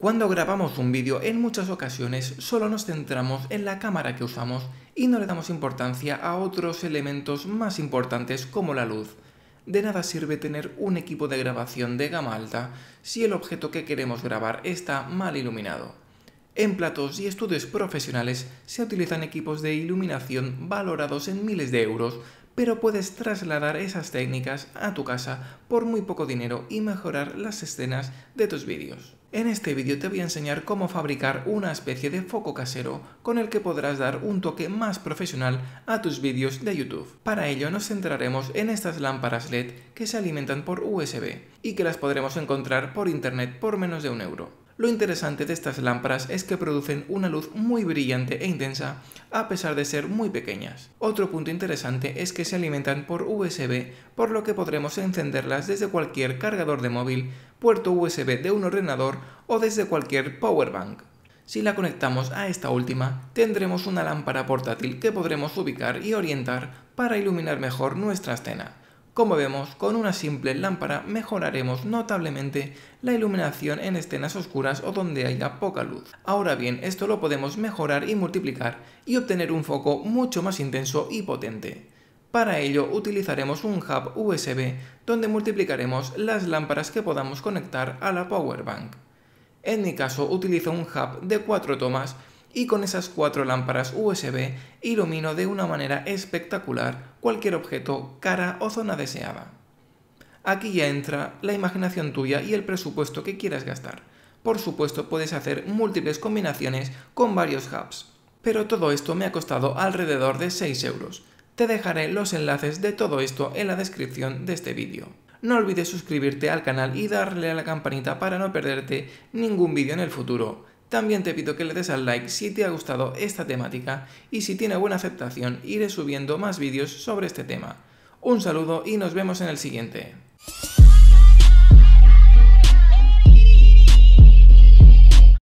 Cuando grabamos un vídeo, en muchas ocasiones solo nos centramos en la cámara que usamos y no le damos importancia a otros elementos más importantes como la luz. De nada sirve tener un equipo de grabación de gama alta si el objeto que queremos grabar está mal iluminado. En platos y estudios profesionales se utilizan equipos de iluminación valorados en miles de euros, pero puedes trasladar esas técnicas a tu casa por muy poco dinero y mejorar las escenas de tus vídeos. En este vídeo te voy a enseñar cómo fabricar una especie de foco casero con el que podrás dar un toque más profesional a tus vídeos de YouTube. Para ello nos centraremos en estas lámparas LED que se alimentan por USB y que las podremos encontrar por internet por menos de un euro. Lo interesante de estas lámparas es que producen una luz muy brillante e intensa a pesar de ser muy pequeñas. Otro punto interesante es que se alimentan por USB, por lo que podremos encenderlas desde cualquier cargador de móvil, puerto USB de un ordenador o desde cualquier powerbank. Si la conectamos a esta última, tendremos una lámpara portátil que podremos ubicar y orientar para iluminar mejor nuestra escena. Como vemos, con una simple lámpara mejoraremos notablemente la iluminación en escenas oscuras o donde haya poca luz. Ahora bien, esto lo podemos mejorar y multiplicar y obtener un foco mucho más intenso y potente. Para ello utilizaremos un hub USB donde multiplicaremos las lámparas que podamos conectar a la Power Bank. En mi caso utilizo un hub de 4 tomas y con esas cuatro lámparas USB ilumino de una manera espectacular cualquier objeto, cara o zona deseada. Aquí ya entra la imaginación tuya y el presupuesto que quieras gastar. Por supuesto puedes hacer múltiples combinaciones con varios hubs. Pero todo esto me ha costado alrededor de 6 euros. Te dejaré los enlaces de todo esto en la descripción de este vídeo. No olvides suscribirte al canal y darle a la campanita para no perderte ningún vídeo en el futuro. También te pido que le des al like si te ha gustado esta temática y si tiene buena aceptación iré subiendo más vídeos sobre este tema. Un saludo y nos vemos en el siguiente.